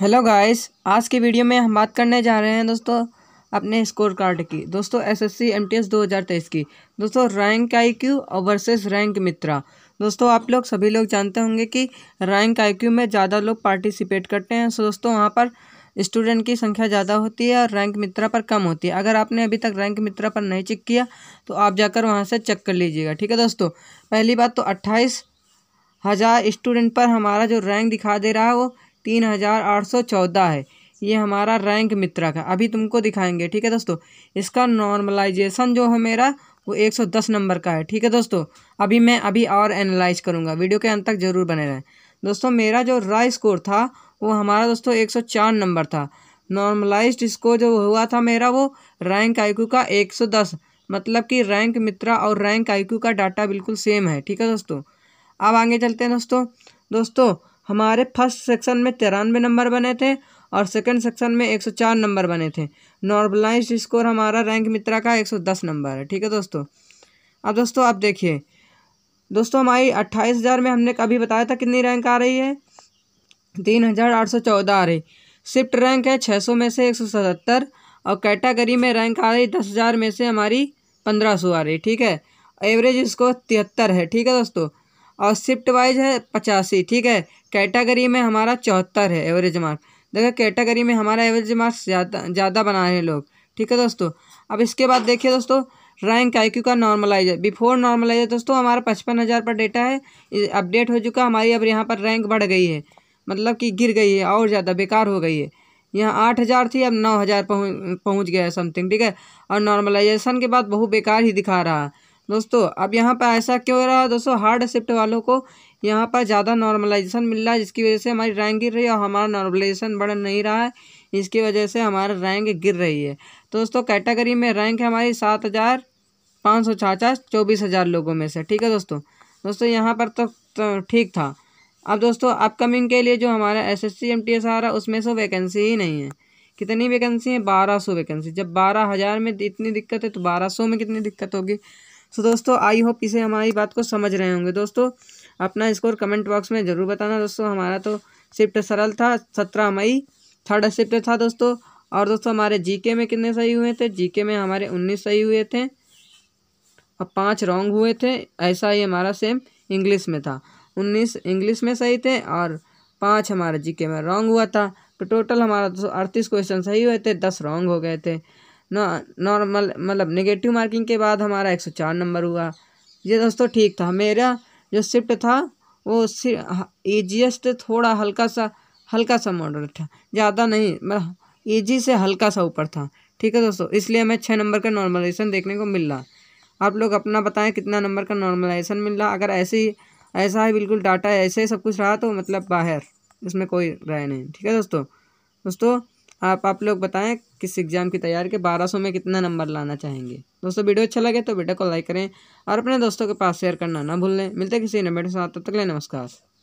hello guys आज के video में हम बात करने जा रहे हैं दोस्तों अपने स्कोर कार्ड की दोस्तों एसएससी एमटीएस 2023 की दोस्तों रैंक आईक्यू और वर्सेस रैंक मित्रा दोस्तों आप लोग सभी लोग जानते होंगे कि रैंक आईक्यू में ज़्यादा लोग पार्टिसिपेट करते हैं सो दोस्तों वहाँ पर स्टूडेंट की संख्या ज़्यादा होती है और रैंक मित्रा पर कम होती है अगर आपने अभी तक रैंक मित्रा पर नहीं चेक किया तो आप जाकर वहाँ से चेक कर लीजिएगा ठीक है दोस्तों पहली बात तो अट्ठाईस हज़ार स्टूडेंट पर हमारा जो रैंक दिखा दे रहा है वो तीन हज़ार आठ सौ चौदह है ये हमारा रैंक मित्रक है अभी तुमको दिखाएंगे ठीक है दोस्तों इसका नॉर्मलाइजेशन जो है मेरा वो एक सौ दस नंबर का है ठीक है दोस्तों अभी मैं अभी और एनालाइज करूँगा वीडियो के अंत तक ज़रूर बने रहें दोस्तों मेरा जो राय स्कोर था वो हमारा दोस्तों एक सौ चार नंबर था नॉर्मलाइज्ड स्कोर जो हुआ था मेरा वो रैंक क्यू का एक सौ दस मतलब कि रैंक मित्रा और रैंक आईक्यू का डाटा बिल्कुल सेम है ठीक है दोस्तों अब आगे चलते हैं दोस्तों दोस्तों हमारे फर्स्ट सेक्शन में तिरानवे नंबर बने थे और सेकंड सेक्शन में 104 नंबर बने थे नॉर्मलाइज स्कोर हमारा रैंक मित्रा का 110 नंबर है ठीक है दोस्तों अब दोस्तों आप देखिए दोस्तों हमारी अट्ठाईस हज़ार में हमने कभी बताया था कितनी रैंक आ रही है तीन हज़ार आठ सौ चौदह आ रही शिफ्ट रैंक है छः सौ में से एक सौ सतहत्तर और कैटागरी में रैंक आ रही दस हज़ार में से हमारी पंद्रह सौ आ रही ठीक है एवरेज स्कोर तिहत्तर है ठीक है दोस्तों और शिफ्ट वाइज है पचासी ठीक है कैटेगरी में हमारा चौहत्तर है एवरेज मार्क्स देखो कैटेगरी में हमारा एवरेज मार्क्स ज़्यादा ज़्यादा बना रहे हैं लोग ठीक है दोस्तों अब इसके बाद देखिए दोस्तों रैंक आई का नॉर्मलाइजर बिफोर नॉर्मलाइजर दोस्तों हमारा पचपन हज़ार पर डेटा है अपडेट हो चुका हमारी अब यहाँ पर रैंक बढ़ गई है मतलब कि गिर गई है और ज़्यादा बेकार हो गई है यहाँ आठ हज़ार थी अब नौ हज़ार पहुँच गया है समथिंग ठीक है और नॉर्मलाइजेशन के बाद बहुत बेकार ही दिखा रहा है दोस्तों अब यहाँ पर ऐसा क्यों हो रहा है दोस्तों हार्ड शिफ्ट वालों को यहाँ पर ज़्यादा नॉर्मलाइजेशन मिल रहा है जिसकी वजह से हमारी रैंक गिर रही है और हमारा नॉर्मलाइजेशन बढ़ नहीं रहा है इसकी वजह से हमारा रैंक गिर रही है दोस्तों कैटेगरी में रैंक है हमारी सात हज़ार पाँच सौ छाचास चौबीस हज़ार लोगों में से ठीक है दोस्तों दोस्तों यहाँ पर तो, तो ठीक था अब दोस्तों अपकमिंग के लिए जो हमारा S S C M T S आ रहा है उसमें से वैकेंसी ही नहीं है कितनी वैकेंसी है बारह सौ वैकेंसी जब बारह हज़ार में इतनी दिक्कत है तो बारह सौ में कितनी दिक्कत होगी सो so, दोस्तों आई होप इसे हमारी बात को समझ रहे होंगे दोस्तों अपना स्कोर कमेंट बॉक्स में ज़रूर बताना दोस्तों हमारा तो शिफ्ट सरल था सत्रह मई थर्ड शिफ्ट था दोस्तों और दोस्तों हमारे जीके में कितने सही हुए थे जीके में हमारे उन्नीस सही हुए थे और पाँच रॉन्ग हुए थे ऐसा ही हमारा सेम इंग्लिश में था उन्नीस इंग्लिश में सही थे और पाँच हमारा जीके में रॉन्ग हुआ था तो टोटल हमारा दोस्तों अड़तीस क्वेश्चन सही हुए थे दस रॉन्ग हो गए थे नॉर्मल मतलब नेगेटिव मार्किंग के बाद हमारा एक सौ चार नंबर हुआ ये दोस्तों ठीक था मेरा जो शिफ्ट था वो ईजीएस्ट थोड़ा हल्का सा हल्का सा मॉडल था ज़्यादा नहीं मतलब ईजी से हल्का सा ऊपर था ठीक है दोस्तों इसलिए हमें छः नंबर का नॉर्मलाइजेशन देखने को मिल रहा आप लोग अपना बताएं कितना नंबर का नॉर्मलाइजेशन मिल रहा अगर ऐसे ही ऐसा ही बिल्कुल डाटा ऐसे ही सब कुछ रहा तो मतलब बाहर इसमें कोई राय नहीं ठीक है दोस्तों दोस्तों आप आप लोग बताएं किस एग्ज़ाम की तैयारी के 1200 में कितना नंबर लाना चाहेंगे दोस्तों वीडियो अच्छा लगे तो वीडियो को लाइक करें और अपने दोस्तों के पास शेयर करना ना भूलें मिलते किसी नंबर के साथ तब तक ले नमस्कार